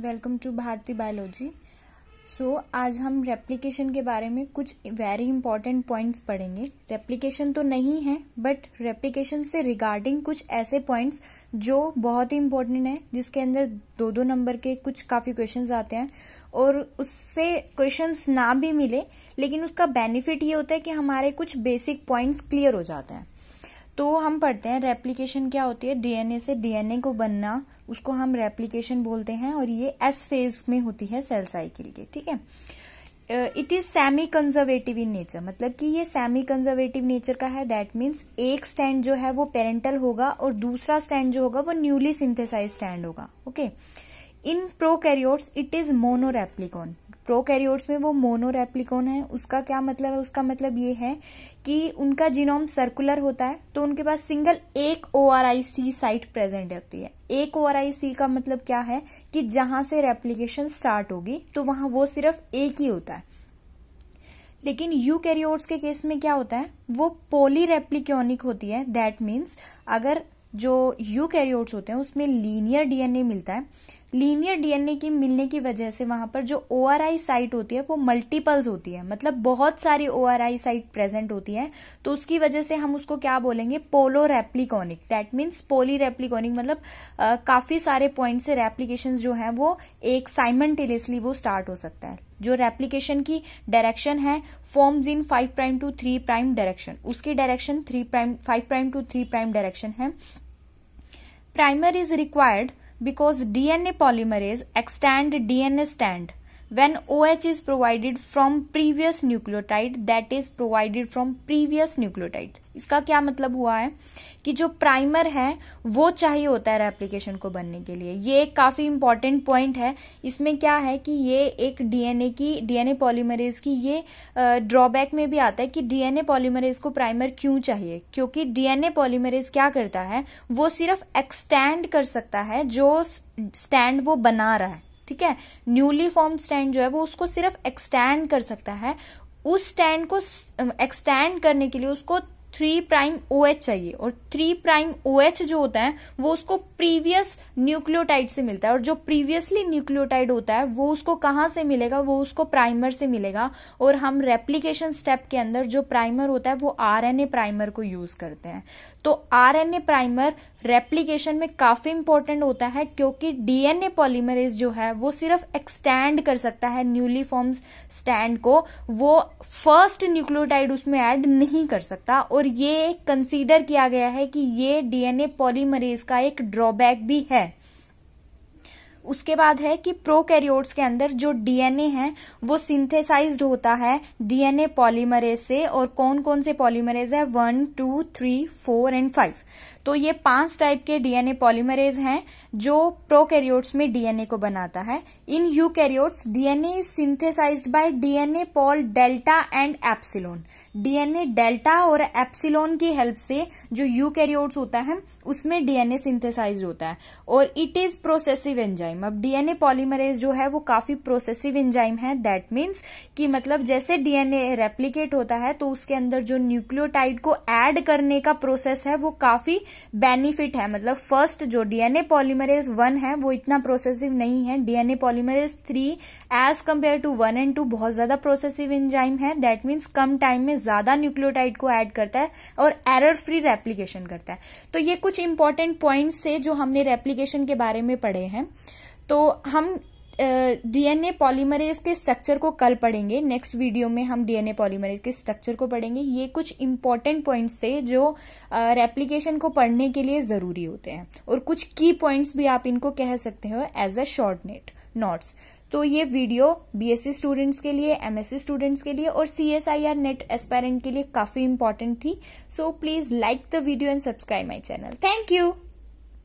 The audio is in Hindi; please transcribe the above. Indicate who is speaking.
Speaker 1: welcome to Bharati biology so आज हम रेप्लिकेशन के बारे में कुछ वेरी इंपॉर्टेंट पॉइंट्स पढ़ेंगे रेप्लिकेशन तो नहीं है बट रेप्लिकेशन से रिगार्डिंग कुछ ऐसे पॉइंट्स जो बहुत ही इंपॉर्टेंट है जिसके अंदर दो दो नंबर के कुछ काफ़ी क्वेश्चन आते हैं और उससे क्वेश्चन ना भी मिले लेकिन उसका बेनिफिट ये होता है कि हमारे कुछ बेसिक पॉइंट्स क्लियर हो जाते हैं तो हम पढ़ते हैं रेप्लीकेशन क्या होती है डीएनए से डीएनए को बनना उसको हम रेप्लीकेशन बोलते हैं और ये एस फेज में होती है सेल साइकिल की ठीक है it is semi conservative in nature मतलब कि ये सेमी कंजर्वेटिव नेचर का है दैट मीन्स एक स्टैंड जो है वो पेरेंटल होगा और दूसरा स्टैंड जो होगा वो न्यूली सिंथेसाइज स्टैंड होगा okay in prokaryotes it is monoreplicon prokaryotes में वो मोनो रेप्लिकॉन है उसका क्या मतलब है उसका मतलब ये है कि उनका जीनोम सर्कुलर होता है तो उनके पास सिंगल एक O R I C site present होती है एक ओ आर आई सी का मतलब क्या है कि जहां से रेप्लीकेशन स्टार्ट होगी तो वहां वो सिर्फ एक ही होता है लेकिन यूकैरियोट्स के केस में क्या होता है वो पोलीरेप्लिक्योनिक होती है दैट मीन्स अगर जो यूकैरियोट्स होते हैं उसमें लीनियर डीएनए मिलता है लीनियर डीएनए की मिलने की वजह से वहां पर जो ओ साइट होती है वो मल्टीपल्स होती है मतलब बहुत सारी ओ साइट प्रेजेंट होती है तो उसकी वजह से हम उसको क्या बोलेंगे पोलो रेप्लिकॉनिक दैट मीन्स पोली रेप्लिकॉनिक मतलब आ, काफी सारे पॉइंट से रेप्लीकेशन जो है वो एक साइमल्टेनियसली वो स्टार्ट हो सकता है जो रेप्लीकेशन की डायरेक्शन है forms in five prime to three prime direction उसकी direction three prime five prime to three prime direction है primer is required because DNA polymerase extend DNA strand when OH is provided from previous nucleotide that is provided from previous nucleotide इसका क्या मतलब हुआ है कि जो प्राइमर है वो चाहिए होता है रेप्लीकेशन को बनने के लिए ये एक काफी इंपॉर्टेंट पॉइंट है इसमें क्या है कि ये एक डीएनए की डीएनए पॉलीमरेज की ये ड्रॉबैक में भी आता है कि डीएनए पॉलीमरेज को प्राइमर क्यों चाहिए क्योंकि डीएनए पॉलीमरेज क्या करता है वो सिर्फ एक्सटेंड कर सकता है जो स्टैंड वो बना रहा है ठीक है न्यूली फॉर्म स्टैंड जो है वो उसको सिर्फ एक्सटैंड कर सकता है उस स्टैंड को एक्सटैंड करने के लिए उसको थ्री प्राइम ओ एच चाहिए और थ्री प्राइम ओ एच जो होता है वो उसको प्रीवियस न्यूक्लियोटाइड से मिलता है और जो प्रीवियसली न्यूक्लियोटाइड होता है वो उसको कहाँ से मिलेगा वो उसको प्राइमर से मिलेगा और हम रेप्लीकेशन स्टेप के अंदर जो प्राइमर होता है वो आर एन ए प्राइमर को यूज करते हैं तो R N A primer replication में काफी इंपॉर्टेंट होता है क्योंकि डीएनए पॉलीमरेज जो है वो सिर्फ एक्सटेंड कर सकता है न्यूली फॉर्म स्टैंड को वो फर्स्ट न्यूक्लियोटाइड उसमें एड नहीं कर सकता और और ये कंसीडर किया गया है कि ये डीएनए पॉलीमरेज का एक ड्रॉबैक भी है उसके बाद है कि प्रोकैरियोट्स के अंदर जो डीएनए है वो सिंथेसाइज्ड होता है डीएनए पॉलीमरेज से और कौन कौन से पॉलीमरेज है one two three four and five तो ये पांच टाइप के डीएनए पॉलीमरेज हैं जो प्रोकैरियोट्स में डीएनए को बनाता है in eukaryotes DNA is synthesized by DNA pol delta and epsilon DNA delta और एप्सिलोन की हेल्प से जो यूकैरियोट्स होता है उसमें डीएनए सिंथेसाइज होता है और इट इज प्रोसेसिव एंजाइम अब डीएनए पॉलीमरेज जो है वो काफी प्रोसेसिव एंजाइम है दैट मीन्स कि मतलब जैसे डीएनए रेप्लीकेट होता है तो उसके अंदर जो न्यूक्लियोटाइड को एड करने का प्रोसेस है वो काफी बेनिफिट है मतलब फर्स्ट जो डीएनए पॉलीमरेज वन है वो इतना प्रोसेसिव नहीं है DNA polymerase three as compare to one and two बहुत ज्यादा प्रोसेसिव एंजाइम है दैट मीन्स कम टाइम में ज्यादा न्यूक्लियोटाइड को एड करता है और एरर फ्री रेप्लीकेशन करता है तो ये कुछ इंपॉर्टेंट पॉइंट्स थे जो हमने रेप्लीकेशन के बारे में पढ़े हैं तो हम डीएनए पॉलीमरेज के स्ट्रक्चर को कल पढ़ेंगे नेक्स्ट वीडियो में हम डीएनए पॉलीमरेज के स्ट्रक्चर को पढ़ेंगे ये कुछ इंपॉर्टेंट पॉइंट्स थे जो रेप्लीकेशन को पढ़ने के लिए जरूरी होते हैं और कुछ की पॉइंट्स भी आप इनको कह सकते हो as a short net notes तो ये वीडियो बीएससी स्टूडेंट्स के लिए एमएससी स्टूडेंट्स के लिए और सीएसआईआर नेट एस्पेरेंट के लिए काफी इंपॉर्टेंट थी so please like the video and subscribe my channel thank you